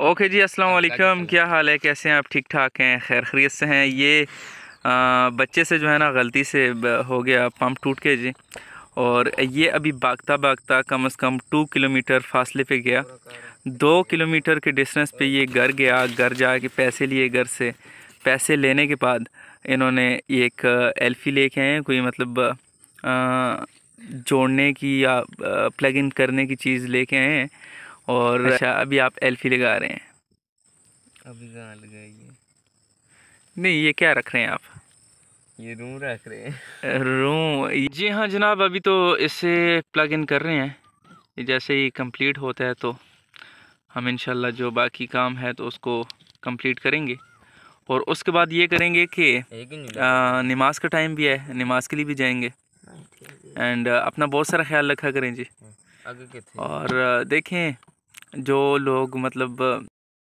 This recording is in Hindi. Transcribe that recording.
ओके जी अस्सलाम वालेकुम क्या हाल है कैसे हैं आप ठीक ठाक हैं खैर खरीत से हैं ये आ, बच्चे से जो है ना गलती से हो गया पंप टूट के जी और ये अभी भागता भागता कम अज़ कम टू किलोमीटर फासले पे गया दो किलोमीटर के डिस्टेंस पे ये घर गया घर जा के पैसे लिए घर से पैसे लेने के बाद इन्होंने एक एल्फी लेके आए कोई मतलब आ, जोड़ने की या प्लग इन करने की चीज़ लेके आए हैं और अच्छा अभी आप एल्फी लगा रहे हैं अभी कहाँ लगाइए नहीं ये क्या रख रहे हैं आप ये रूम रख रहे हैं रूम जी हाँ जनाब अभी तो इसे प्लग इन कर रहे हैं जैसे ही कंप्लीट होता है तो हम इनशाला जो बाकी काम है तो उसको कंप्लीट करेंगे और उसके बाद ये करेंगे कि नमाज का टाइम भी है नमाज के लिए भी जाएंगे एंड अपना बहुत सारा ख्याल रखा करें जी और देखें जो लोग मतलब